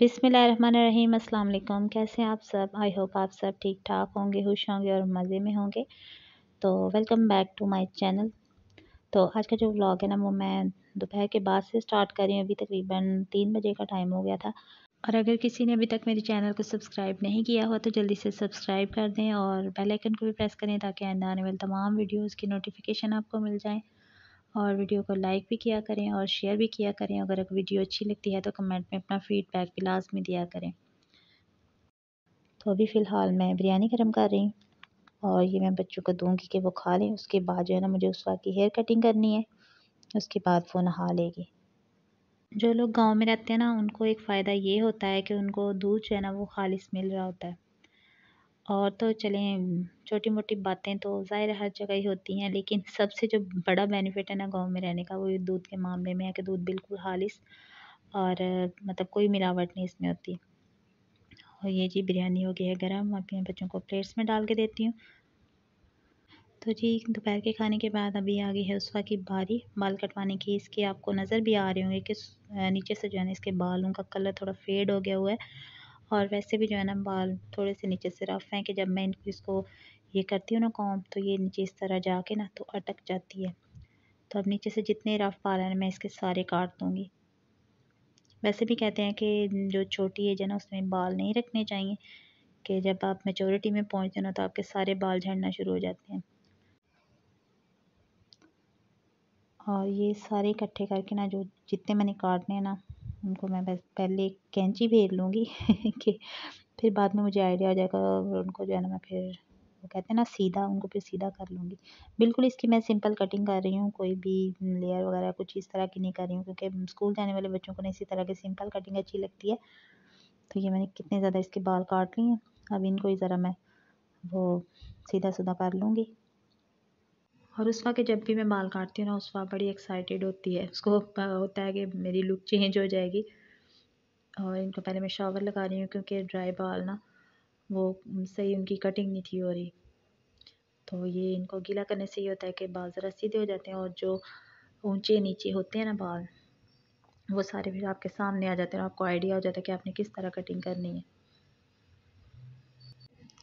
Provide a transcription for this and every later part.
बिसमीम अल्लाम कैसे हैं आप सब आई होप आप सब ठीक ठाक होंगे खुश होंगे और मज़े में होंगे तो welcome back to my channel तो आज का जो व्लॉग है ना वो मैं दोपहर के बाद से स्टार्ट कर रही हूँ अभी तकरीबन तीन बजे का टाइम हो गया था और अगर किसी ने अभी तक मेरे चैनल को सब्सक्राइब नहीं किया हुआ तो जल्दी से सब्सक्राइब कर दें और बेल आइकन को भी प्रेस करें ताकि आने वाली तमाम वीडियोज़ की नोटिफिकेशन आपको मिल जाएँ और वीडियो को लाइक भी किया करें और शेयर भी किया करें अगर वीडियो अच्छी लगती है तो कमेंट में अपना फ़ीडबैक भी लाजमी दिया करें तो अभी फ़िलहाल मैं बिरयानी गर्म कर रही हूँ और ये मैं बच्चों को दूंगी कि वो खा लें उसके बाद जो है ना मुझे उस वक्त की हेयर कटिंग करनी है उसके बाद वो नहा लेगी जो लोग गांव में रहते हैं ना उनको एक फ़ायदा ये होता है कि उनको दूध जो है ना वो खालिश मिल रहा होता है और तो चलें छोटी मोटी बातें तो ज़ाहिर हर जगह ही होती हैं लेकिन सबसे जो बड़ा बेनिफिट है ना गांव में रहने का वो दूध के मामले में है कि दूध बिल्कुल खालिश और मतलब कोई मिलावट नहीं इसमें होती और ये जी बिरयानी हो गई है गर्म अपने बच्चों को प्लेट्स में डाल के देती हूँ तो जी दोपहर के खाने के बाद अभी आ गई है उसका की बारी बाल कटवाने की इसकी आपको नज़र भी आ रही होंगी कि नीचे से जो है ना इसके बालों का कलर थोड़ा फेड हो गया हुआ है और वैसे भी जो है ना बाल थोड़े से नीचे से रफ़ हैं कि जब मैं इसको ये करती हूँ ना कॉम तो ये नीचे इस तरह जाके ना तो अटक जाती है तो अब नीचे से जितने रफ़ बाल हैं मैं इसके सारे काट दूँगी वैसे भी कहते हैं कि जो छोटी एज है ना उसमें बाल नहीं रखने चाहिए कि जब आप मेचोरिटी में पहुँचते ना तो आपके सारे बाल झड़ना शुरू हो जाते हैं और ये सारे इकट्ठे करके ना जो जितने मैंने काटने हैं ना उनको मैं बस पहले कैंची भेज लूँगी कि फिर बाद में मुझे आइडिया आ जाएगा और उनको जो है ना मैं फिर वो कहते हैं ना सीधा उनको फिर सीधा कर लूँगी बिल्कुल इसकी मैं सिंपल कटिंग कर रही हूँ कोई भी लेयर वगैरह कुछ इस तरह की नहीं कर रही हूँ क्योंकि स्कूल जाने वाले बच्चों को ना इसी तरह की सिंपल कटिंग अच्छी लगती है तो ये मैंने कितने ज़्यादा इसके बाल काट लिए हैं अब इनको ही ज़रा मैं वो सीधा सुधा कर लूँगी और उस वक़्त जब भी मैं बाल काटती हूँ ना उस वक़्त बड़ी एक्साइटेड होती है उसको होता है कि मेरी लुक चेंज हो जाएगी और इनको पहले मैं शावर लगा रही हूँ क्योंकि ड्राई बाल ना वो सही उनकी कटिंग नहीं थी हो रही तो ये इनको गीला करने से ये होता है कि बाल ज़रा सीधे हो जाते हैं और जो ऊंचे नीचे होते हैं ना बाल वो सारे फिर आपके सामने आ जाते हैं आपको आइडिया हो जाता है कि आपने किस तरह कटिंग करनी है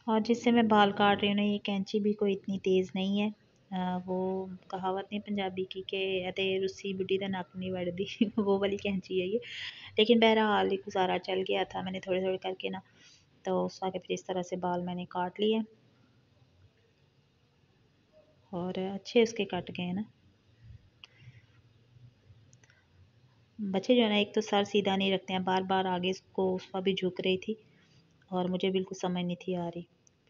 और जिससे मैं बाल काट रही हूँ ना ये कैंची भी कोई इतनी तेज़ नहीं है वो कहावत नहीं पंजाबी की के ते रुस्सी बुढ़ी तो नक नहीं बढ़ती वो वाली कैंची है ये लेकिन बहरहाल ये गुज़ारा चल गया था मैंने थोड़े थोड़े करके ना तो उस आगे फिर इस तरह से बाल मैंने काट लिए और अच्छे उसके कट गए ना बच्चे जो है ना एक तो सर सीधा नहीं रखते हैं बार बार आगे उस उसका भी झुक रही थी और मुझे बिल्कुल समझ नहीं थी आ रही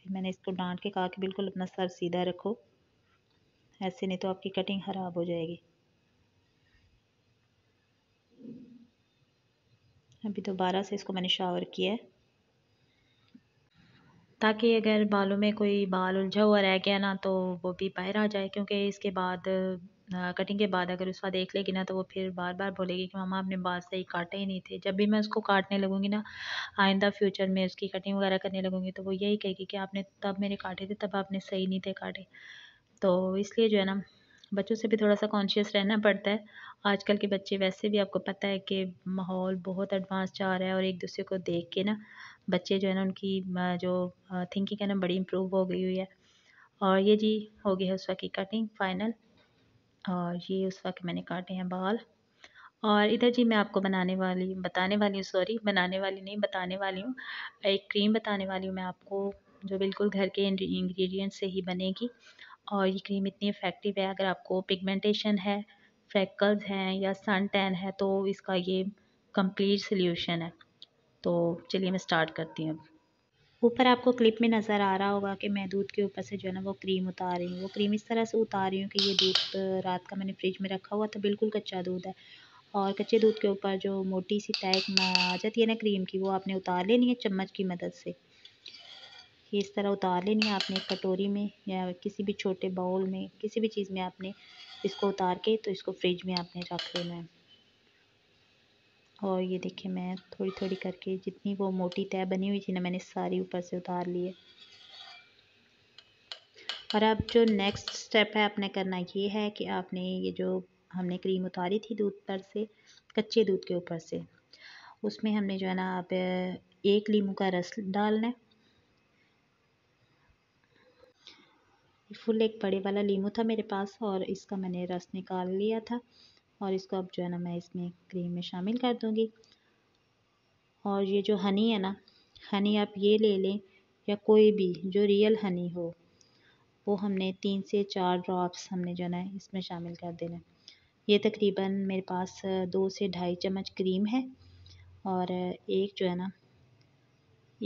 फिर मैंने इसको डांट के कहा कि बिल्कुल अपना सर सीधा रखो ऐसे नहीं तो आपकी कटिंग ख़राब हो जाएगी अभी दोबारा तो से इसको मैंने शावर किया है ताकि अगर बालों में कोई बाल उलझा हुआ रह गया ना तो वो भी बाहर आ जाए क्योंकि इसके बाद कटिंग के बाद अगर उसका देख लेगी ना तो वो फिर बार बार बोलेगी कि मामा आपने बाल सही काटे ही नहीं थे जब भी मैं उसको काटने लगूँगी ना आइंदा फ्यूचर में उसकी कटिंग वगैरह करने लगूँगी तो वो यही कहेगी कि आपने तब मेरे काटे थे तब आपने सही नहीं थे काटे तो इसलिए जो है ना बच्चों से भी थोड़ा सा कॉन्शियस रहना पड़ता है आजकल के बच्चे वैसे भी आपको पता है कि माहौल बहुत एडवांस जा रहा है और एक दूसरे को देख के ना बच्चे जो है ना उनकी जो थिंकिंग है ना बड़ी इम्प्रूव हो गई हुई है और ये जी हो गई है उस वक्त की कटिंग फाइनल और ये उस वक्त मैंने काटे हैं बाल और इधर जी मैं आपको बनाने वाली बताने वाली हूँ सॉरी बनाने वाली नहीं बताने वाली हूँ एक क्रीम बताने वाली हूँ मैं आपको जो बिल्कुल घर के इंग्रेडिएंट से ही बनेगी और ये क्रीम इतनी इफ़ेक्टिव है अगर आपको पिगमेंटेशन है फ्रैकल्स हैं या सन टैन है तो इसका ये कंप्लीट सल्यूशन है तो चलिए मैं स्टार्ट करती हूँ ऊपर आपको क्लिप में नज़र आ रहा होगा कि मैं दूध के ऊपर से जो है ना वो क्रीम उतार रही हूँ वो क्रीम इस तरह से उतार रही हूँ कि ये दूध रात का मैंने फ्रिज में रखा हुआ था बिल्कुल कच्चा दूध है और कच्चे दूध के ऊपर जो मोटी सी तय आ जाती है ना क्रीम की वो आपने उतार लेनी है चम्मच की मदद से ये इस तरह उतार लेनी है आपने कटोरी में या किसी भी छोटे बाउल में किसी भी चीज़ में आपने इसको उतार के तो इसको फ्रिज में आपने रख लेना है और ये देखिए मैं थोड़ी थोड़ी करके जितनी वो मोटी तय बनी हुई थी ना मैंने सारी ऊपर से उतार ली है और अब जो नेक्स्ट स्टेप है आपने करना ये है कि आपने ये जो हमने क्रीम उतारी थी दूध पर से कच्चे दूध के ऊपर से उसमें हमने जो है ना आप एक लीम का रस डालना है फुल एक बड़े वाला लीमू था मेरे पास और इसका मैंने रस निकाल लिया था और इसको अब जो है ना मैं इसमें क्रीम में शामिल कर दूँगी और ये जो हनी है ना हनी आप ये ले लें या कोई भी जो रियल हनी हो वो हमने तीन से चार ड्रॉप्स हमने जो है इसमें शामिल कर देना ये तकरीबन मेरे पास दो से ढाई चम्मच क्रीम है और एक जो है ना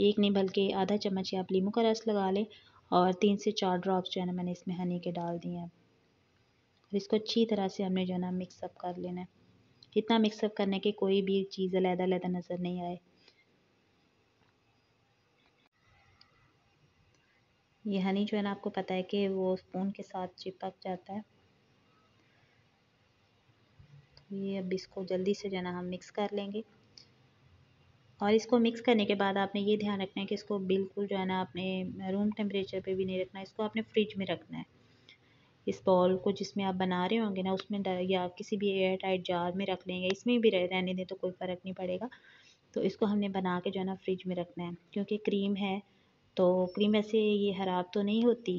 एक नहीं बल्कि आधा चम्मच आप लीमू का रस लगा लें और तीन से चार ड्रॉप्स जो है ना मैंने इसमें हनी के डाल दिए हैं और इसको अच्छी तरह से हमने जो है ना मिक्सअप कर लेना है इतना मिक्सअप करने की कोई भी चीज़ अलहदा अलहदा नज़र नहीं आए ये हनी जो है ना आपको पता है कि वो स्पून के साथ चिपक जाता है तो ये अब इसको जल्दी से जो है ना हम मिक्स कर लेंगे और इसको मिक्स करने के बाद आपने ये ध्यान रखना है कि इसको बिल्कुल जो है ना आपने रूम टेम्परेचर पे भी नहीं रखना इसको आपने फ्रिज में रखना है इस बॉल को जिसमें आप बना रहे होंगे ना उसमें या किसी भी एयर टाइट जार में रख लेंगे इसमें भी रहने दें तो कोई फ़र्क नहीं पड़ेगा तो इसको हमने बना के जो है ना फ्रिज में रखना है क्योंकि क्रीम है तो क्रीम ऐसे ये ख़राब तो नहीं होती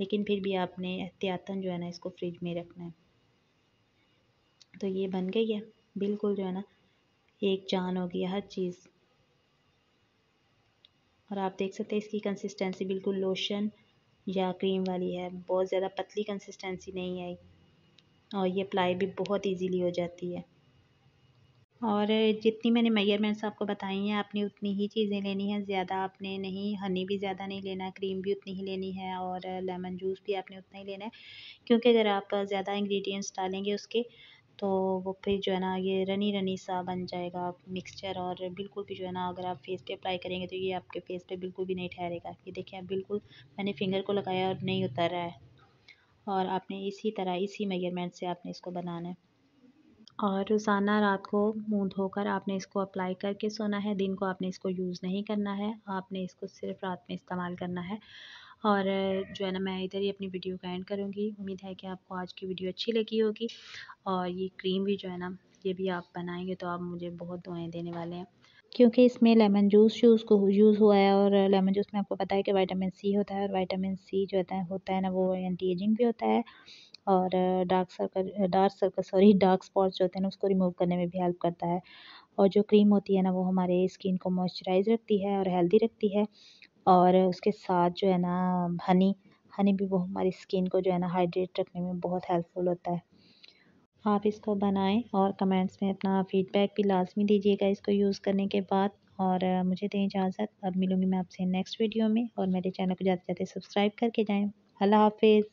लेकिन फिर भी आपने एहतियातन जो है ना इसको फ्रिज में रखना है तो ये बन गई है बिल्कुल जो है ना एक जान होगी हर चीज़ और आप देख सकते हैं इसकी कंसिस्टेंसी बिल्कुल लोशन या क्रीम वाली है बहुत ज़्यादा पतली कंसिस्टेंसी नहीं है और ये अप्लाई भी बहुत इजीली हो जाती है और जितनी मैंने मेजरमेंट्स आपको बताई हैं आपने उतनी ही चीज़ें लेनी है ज़्यादा आपने नहीं हनी भी ज़्यादा नहीं लेना क्रीम भी उतनी ही लेनी है और लेमन जूस भी आपने उतना ही लेना है क्योंकि अगर आप ज़्यादा इंग्रेडिएंट्स डालेंगे उसके तो वो फिर जो है ना ये रनी रनी सा बन जाएगा मिक्सचर और बिल्कुल भी जो है ना अगर आप फेस पे अप्लाई करेंगे तो ये आपके फेस पे बिल्कुल भी नहीं ठहरेगा ये देखिए आप बिल्कुल मैंने फिंगर को लगाया और नहीं उतर रहा है और आपने इसी तरह इसी मेजरमेंट से आपने इसको बनाना है और रोज़ाना रात को मुंह धोकर आपने इसको अप्लाई करके सोना है दिन को आपने इसको यूज़ नहीं करना है आपने इसको सिर्फ रात में इस्तेमाल करना है और जो है ना मैं इधर ही अपनी वीडियो का एंड करूँगी उम्मीद है कि आपको आज की वीडियो अच्छी लगी होगी और ये क्रीम भी जो है ना ये भी आप बनाएंगे तो आप मुझे बहुत दुआएँ देने वाले हैं क्योंकि इसमें लेमन जूस यूज़ को यूज़ हुआ है और लेमन जूस में आपको पता है कि वाइटामिन सी होता है और वाइटामिन सी जो होता है होता है ना वो एंटी एजिंग भी होता है और dark circle dark circle sorry dark spots जो होते हैं ना उसको रिमूव करने में भी हेल्प करता है और जो क्रीम होती है ना वो हमारे स्किन को मॉइस्चराइज रखती है और हेल्दी रखती है और उसके साथ जो है ना हनी हनी भी वो हमारी स्किन को जो है ना हाइड्रेट रखने में बहुत हेल्पफुल होता है आप इसको बनाएं और कमेंट्स में अपना फ़ीडबैक भी लाजमी दीजिएगा इसको यूज़ करने के बाद और मुझे दें इजाज़त अब मिलूँगी मैं आपसे नेक्स्ट वीडियो में और मेरे चैनल को जाते जाते सब्सक्राइब करके जाएँ अल्लाह हाफिज़